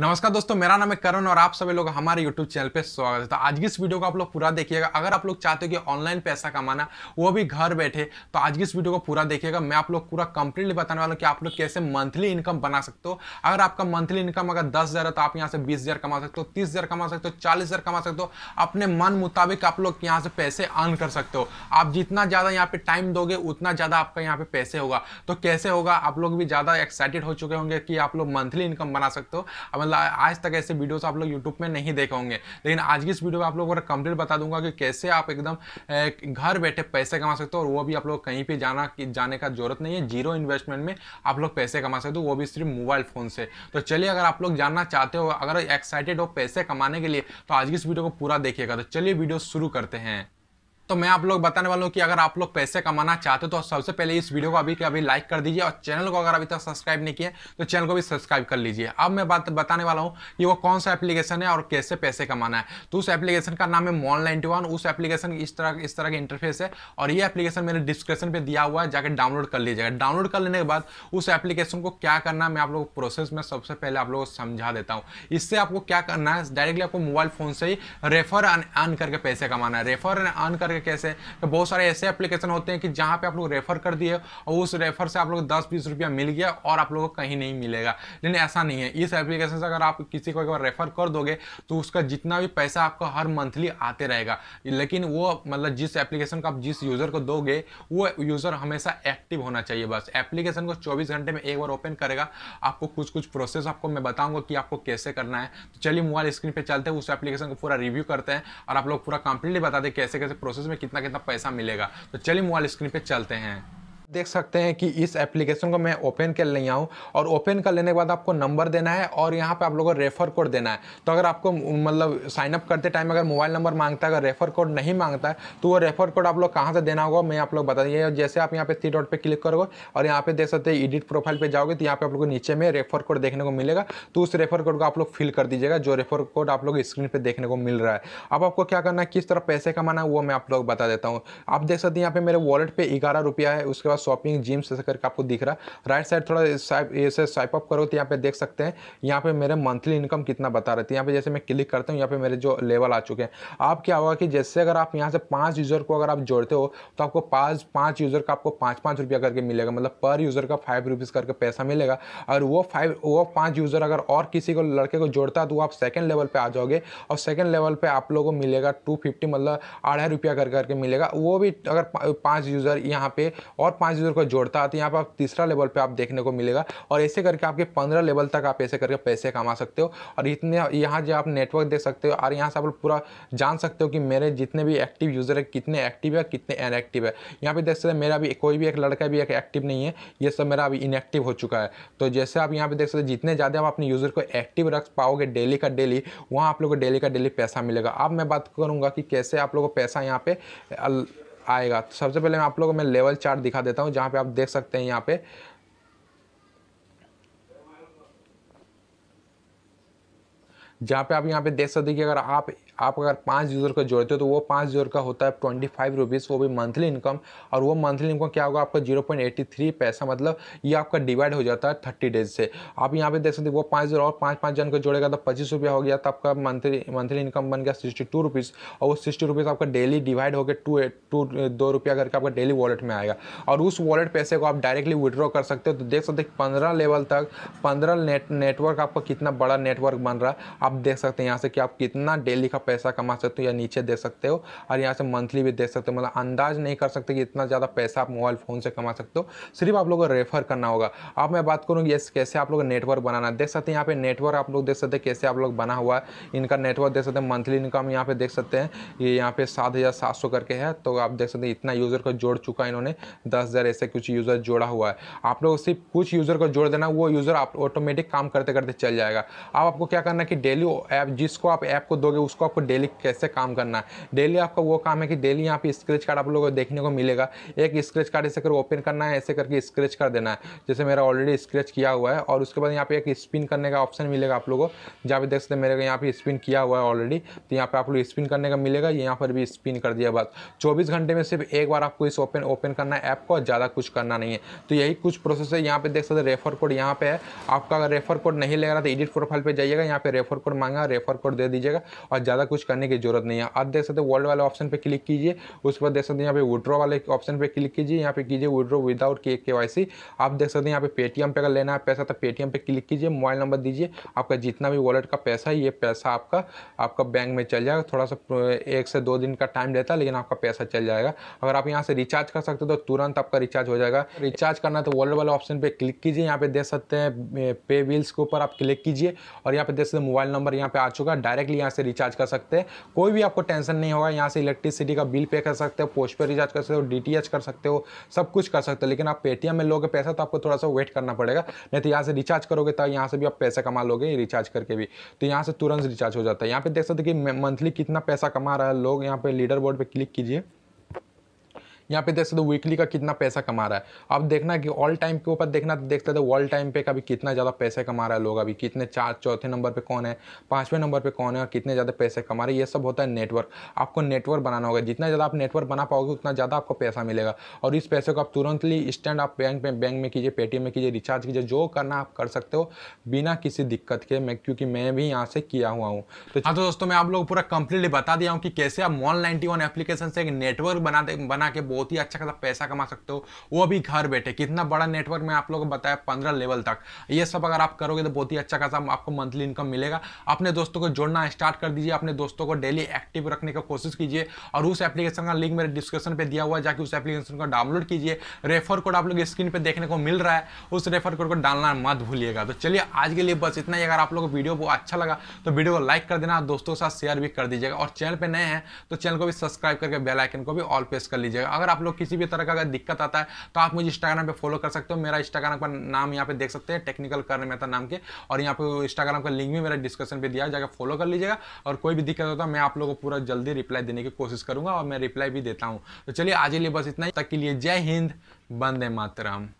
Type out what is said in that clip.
नमस्कार दोस्तों मेरा नाम है करण और आप सभी लोग हमारे YouTube चैनल पे स्वागत है तो आज की इस वीडियो को आप लोग पूरा देखिएगा अगर आप लोग चाहते हो कि ऑनलाइन पैसा कमाना वो भी घर बैठे तो आज की इस वीडियो को पूरा देखिएगा मैं आप लोग पूरा कंप्लीटली बताने वाला हूँ कि आप लोग कैसे मंथली इनकम बना सकते हो अगर आपका मंथली इनकम अगर दस है तो आप यहाँ से बीस कमा सकते हो तीस कमा सकते हो चालीस कमा सकते हो अपने मन मुताबिक आप लोग यहाँ से पैसे अर्न कर सकते हो आप जितना ज़्यादा यहाँ पे टाइम दोगे उतना ज़्यादा आपका यहाँ पे पैसे होगा तो कैसे होगा आप लोग भी ज़्यादा एक्साइटेड हो चुके होंगे कि आप लोग मंथली इनकम बना सकते हो मतलब आज तक ऐसे वीडियोस आप लोग यूट्यूब में नहीं देखे होंगे लेकिन आज की इस वीडियो में आप लोगों को कंप्लीट बता दूंगा कि कैसे आप एकदम घर बैठे पैसे कमा सकते हो और वो भी आप लोग कहीं पर जाना जाने का जरूरत नहीं है जीरो इन्वेस्टमेंट में आप लोग पैसे कमा सकते हो वो भी सिर्फ मोबाइल फ़ोन से तो चलिए अगर आप लोग जानना चाहते हो अगर एक्साइटेड हो पैसे कमाने के लिए तो आज की इस वीडियो को पूरा देखिएगा तो चलिए वीडियो शुरू करते हैं तो मैं आप लोग बताने वाला हूँ कि अगर आप लोग पैसे कमाना चाहते हो तो सबसे पहले इस वीडियो को अभी के अभी लाइक कर दीजिए और चैनल को अगर अभी तक सब्सक्राइब नहीं किया तो चैनल को भी सब्सक्राइब कर लीजिए अब मैं बात बताने वाला हूँ कि वो कौन सा एप्लीकेशन है और कैसे पैसे कमाना है तो उस एप्लीकेशन का नाम है मॉल नाइनटी उस एप्लीकेशन इस तरह इस तरह का इंटरफेस है और ये एप्लीकेशन मैंने डिस्क्रिप्शन पर दिया हुआ है जाकर डाउनलोड कर लीजिएगा डाउनलोड कर लेने के बाद उस एप्लीकेशन को क्या करना मैं आप लोग प्रोसेस में सबसे पहले आप लोग को समझा देता हूँ इससे आपको क्या करना है डायरेक्टली आपको मोबाइल फोन से ही रेफर अन करके पैसे कमाना है रेफर अन करके हैं कैसे तो बहुत सारे ऐसे एप्लीकेशन होते हैं कि जहाँ पे आप लोग रेफर कर दिए और उस रेफर से आप लोग दस बीस रुपया मिल गया और आप लोगों को कहीं नहीं मिलेगा लेकिन ऐसा नहीं है इस एप्लीकेशन से अगर आप किसी को एक बार रेफर कर दोगे तो उसका जितना भी पैसा आपको हर मंथली आते रहेगा लेकिन वो मतलब जिस एप्लीकेशन का आप जिस यूज़र को दोगे वो यूज़र हमेशा एक्टिव होना चाहिए बस एप्लीकेशन को चौबीस घंटे में एक बार ओपन करेगा आपको कुछ कुछ प्रोसेस आपको मैं बताऊँगा कि आपको कैसे करना है तो चलिए मोबाइल स्क्रीन पर चलते हैं उस एप्लीकेशन को पूरा रिव्यू करते हैं और आप लोग पूरा कंप्लीटली बताते हैं कैसे कैसे प्रोसेस में कितना कितना पैसा मिलेगा तो चलिए मोबाइल स्क्रीन पर चलते हैं देख सकते हैं कि इस एप्लीकेशन को मैं ओपन कर लिया हूँ और ओपन कर लेने के बाद आपको नंबर देना है और यहाँ पे आप लोगों को रेफर कोड देना है तो अगर आपको मतलब साइनअप करते टाइम अगर मोबाइल नंबर मांगता है अगर रेफर कोड नहीं मांगता है तो वो रेफर कोड आप लोग कहाँ से देना होगा मैं आप लोग बता दिए जैसे आप यहाँ पे थ्री डॉट पर क्लिक करोगे और यहाँ पे देख सकते हैं एडिट प्रोफाइल पर जाओगे तो यहाँ पर आप लोग को नीचे में रेफर कोड देखने को मिलेगा तो उस रेफर कोड को आप लोग फिल कर दीजिएगा जो रेफर कोड आप लोग स्क्रीन पर देखने को मिल रहा है अब आपको क्या करना है किस तरह पैसे कमाना है वो मैं आप लोग बता देता हूँ आप देख सकते हैं यहाँ पे मेरे वॉलेट पर ग्यारह रुपया है उसके बाद थोड़ा शॉपिंग जिम्स ऐसा करके आपको दिख रहा है राइट साइड थोड़ा ऐसे स्वाइप अप करो तो यहाँ पे देख सकते हैं यहाँ पे मेरे मंथली इनकम कितना बता रही थी यहाँ पे जैसे मैं क्लिक करता हूँ यहाँ पे मेरे जो लेवल आ चुके हैं आप क्या होगा कि जैसे अगर आप यहाँ से पाँच यूज़र को अगर आप जोड़ते हो तो आपको पाँच पाँच यूज़र का आपको पाँच पाँच रुपया करके मिलेगा मतलब पर यूज़र का फाइव रुपीज़ करके पैसा मिलेगा और वो फाइव वो पाँच यूज़र अगर और किसी को लड़के को जोड़ता है तो आप सेकेंड लेवल पर आ जाओगे और सेकेंड लेवल पर आप लोगों को मिलेगा टू मतलब अढ़ाई रुपया करके मिलेगा वो भी अगर पाँच यूज़र यहाँ पे और पाँच यूज़र को जोड़ता है तो यहाँ पर आप तीसरा लेवल पर आप देखने को मिलेगा और ऐसे करके आपके पंद्रह लेवल तक आप ऐसे करके पैसे कमा सकते हो और इतने यहाँ जो आप नेटवर्क देख सकते हो और यहाँ से आप पूरा जान सकते हो कि मेरे जितने भी एक्टिव यूज़र है कितने एक्टिव है कितने इनएक्टिव है यहाँ पे देख सकते हैं मेरा भी कोई भी एक लड़का भी एक एक्टिव नहीं है ये सब मेरा अभी इनएक्टिव हो चुका है तो जैसे आप यहाँ पे देख सकते हैं जितने ज़्यादा आप अपने यूज़र को एक्टिव रख पाओगे डेली का डेली वहाँ आप लोग को डेली का डेली पैसा मिलेगा अब मैं बात करूँगा कि कैसे आप लोग को पैसा यहाँ पे आएगा तो सबसे पहले मैं आप लोगों को मैं लेवल चार्ट दिखा देता हूँ जहाँ पे आप देख सकते हैं यहाँ पे जहाँ पे आप यहाँ पे देख सकते हैं कि अगर आप आप अगर पाँच यूज़र को जोड़ते हो तो वो पाँच यूज़र का होता है ट्वेंटी फाइव रुपीज़ वो भी मंथली इनकम और वो मंथली इनकम क्या होगा आपका जीरो पॉइंट एट्टी थ्री पैसा मतलब ये आपका डिवाइड हो जाता है थर्टी डेज से आप यहाँ पे देख सकते वो पाँच यूज़र और पाँच पाँच जन को जोड़ेगा तो पच्चीस रुपया हो गया तो आपका मंथली मंथली इनकम बन गया सिक्सटी टू रुपीज़ और वो सिक्सटी रुपीज़ आपका डेली डिवाइड होकर टू टू दो रुपया करके आपका डेली वॉलेट में आएगा और उस वॉलेट पैसे को आप डायरेक्टली विड्रॉ कर सकते हो तो देख सकते पंद्रह लेवल तक पंद्रह नेट नेटवर्क आपका कितना बड़ा नेटवर्क बन रहा है आप देख सकते हैं यहाँ से कि आप कितना डेली का पैसा कमा सकते हो या नीचे दे सकते हो और यहाँ से मंथली भी दे सकते हो मतलब अंदाज नहीं कर सकते कि इतना ज़्यादा पैसा आप मोबाइल फ़ोन से कमा सकते हो सिर्फ आप लोगों को रेफर करना होगा अब मैं बात करूँगी ये कैसे आप लोग नेटवर्क बनाना देख सकते हैं यहाँ पे नेटवर्क आप लोग देख सकते हैं कैसे आप लोग बना हुआ है इनका नेटवर्क देख सकते हैं मंथली इनकम यहाँ पे देख सकते हैं ये यहाँ पे सात हज़ार सात सौ करके है तो आप देख सकते हैं इतना यूज़र को जोड़ चुका है इन्होंने दस हज़ार ऐसे कुछ यूज़र जोड़ा हुआ है आप लोग सिर्फ कुछ यूज़र को जोड़ देना वो यूज़र आप ऑटोमेटिक काम करते करते चल जाएगा अब आपको क्या करना कि डेली ऐप जिसको आप ऐप को दोगे उसको आप आपको डेली कैसे काम करना है डेली आपका वो काम है कि डेली यहाँ पे स्क्रेच कार्ड आप लोगों को देखने को मिलेगा एक स्क्रेच कार्ड ऐसे कर ओपन करना है ऐसे करके स्क्रेच कर देना है जैसे मेरा ऑलरेडी स्क्रेच किया हुआ है और उसके बाद यहाँ पे एक स्पिन करने का ऑप्शन मिलेगा आप लोगों को जहाँ पे देख सकते मेरे मेरे यहाँ पे स्पिन किया हुआ है ऑलरेडी तो यहाँ पे आप लोग स्पिन करने का मिलेगा यहाँ पर भी स्पिन कर दिया बस चौबीस घंटे में सिर्फ एक बार आपको इस ओपन ओपन करना है ऐप को ज़्यादा कुछ करना नहीं है तो यही कुछ प्रोसेस है यहाँ पे देख सकते रेफर कोड यहाँ पे है आपका अगर रेफर कोड नहीं ले रहा तो एडिट प्रोफाइल पर जाइएगा यहाँ पे रेफर कोड मांगा रेफर कोड दे दीजिएगा और ज़्यादा कुछ करने की जरूरत नहीं है आप देख सकते वर्ल्ड वाले ऑप्शन पर क्लिक कीजिए उसके बाद देख सकते हैं यहाँ पे विड्रॉ वाले ऑप्शन पर क्लिक कीजिए यहाँ पे कीजिए विड्रॉ विदाउट के के आप देख सकते हैं यहाँ पे पेटीएम पे अगर लेना है पैसा तो पेटीएम पर क्लिक कीजिए मोबाइल नंबर दीजिए आपका जितना भी वॉलेट का पैसा है ये पैसा आपका आपका बैंक में चल जाएगा थोड़ा सा एक से दो दिन का टाइम रहता है लेकिन आपका पैसा चल जाएगा अगर आप यहाँ से रिचार्ज कर सकते हो तो तुरंत आपका रिचार्ज हो जाएगा रिचार्ज करना तो वर्ल्ड वाले ऑप्शन पर क्लिक कीजिए यहाँ पे देख सकते हैं पे बिल्स के ऊपर आप क्लिक कीजिए और यहाँ पे देख सकते मोबाइल नंबर यहाँ पे आ चुका है डायरेक्टली यहाँ से रिचार्ज कर सकते सकते हैं कोई भी आपको टेंशन नहीं होगा यहाँ से इलेक्ट्रिसिटी का बिल पे कर सकते हो पोस्ट पे रिचार्ज कर सकते हो डी कर सकते हो सब कुछ कर सकते हो लेकिन आप पेटीएम में लोगे पैसा तो आपको थोड़ा सा वेट करना पड़ेगा नहीं तो यहाँ से रिचार्ज करोगे तो यहाँ से भी आप पैसा कमा लोगे रिचार्ज करके भी तो यहाँ से तुरंत रिचार्ज हो जाता है यहाँ पे देख सकते कि मंथली कितना पैसा कमा रहा है लोग यहाँ पे लीडर बोर्ड पर क्लिक कीजिए यहाँ पे देख सकते हो वीकली का कितना पैसा कमा रहा है अब देखना कि ऑल टाइम के ऊपर देखना देख सकते हो ऑल टाइम पे का भी कितना ज़्यादा पैसे कमा रहा है लोग अभी कितने चार चौथे नंबर पर कौन है पाँचवें नंबर पर कौन है और कितने ज़्यादा पैसे कमा रहे हैं ये सब होता है नेटवर्क आपको नेटवर्क बनाना होगा जितना ज़्यादा आप नेटवर्क बना पाओगे उतना ज़्यादा आपको पैसा मिलेगा और इस पैसे को आप तुरंतली स्टैंड आप बैंक में बैंक में कीजिए पेटीएम में कीजिए रिचार्ज कीजिए जो करना आप कर सकते हो बिना किसी दिक्कत के मैं क्योंकि मैं भी यहाँ से किया हुआ हूँ तो हाँ तो दोस्तों मैं आप लोग पूरा कंप्लीटली बता दिया हूँ कि कैसे आप मॉल नाइन्टी एप्लीकेशन से एक नेटवर्क बना बना के बहुत ही अच्छा खासा पैसा कमा सकते हो वो भी घर बैठे कितना बड़ा नेटवर्क मैं आप लोगों को बताया पंद्रह लेवल तक ये सब अगर आप करोगे तो बहुत ही अच्छा खासा आपको मंथली इनकम मिलेगा अपने दोस्तों को जोड़ना स्टार्ट कर दीजिए अपने दोस्तों को डेली एक्टिव रखने की कोशिश कीजिए और उस एप्लीकेशन का लिंक मेरे डिस्क्रिप्शन पर दिया हुआ है जाकि उस एप्लीकेशन को डाउनलोड कीजिए रेफर कोड आप लोग स्क्रीन पर देखने को मिल रहा है उस रेफर कोड को डालना मत भूलिएगा तो चलिए आज के लिए बस इतना ही अगर आप लोग वीडियो बहुत अच्छा लगा तो वीडियो को लाइक कर देना दोस्तों के साथ शेयर भी कर दीजिएगा और चैनल पर नए हैं तो चैनल को भी सब्सक्राइब करके बेल आइकन को भी ऑल प्रेस कर लीजिएगा अगर अगर आप लोग किसी भी तरह का अगर दिक्कत आता है तो आप मुझे इंस्टाग्राम पे फॉलो कर सकते हो मेरा इंस्टाग्राम का नाम यहाँ पे देख सकते हैं टेक्निकल करण मेहता नाम के और यहाँ पे इंस्टाग्राम का लिंक भी मेरा डिस्क्रिप्शन पे दिया जाकर फॉलो कर लीजिएगा और कोई भी दिक्कत होता है मैं आप लोगों को पूरा जल्दी रिप्लाई देने की कोशिश करूँगा और मैं रिप्लाई भी देता हूँ तो चलिए आज के लिए बस इतना ही तक के लिए जय हिंद बंदे मातरम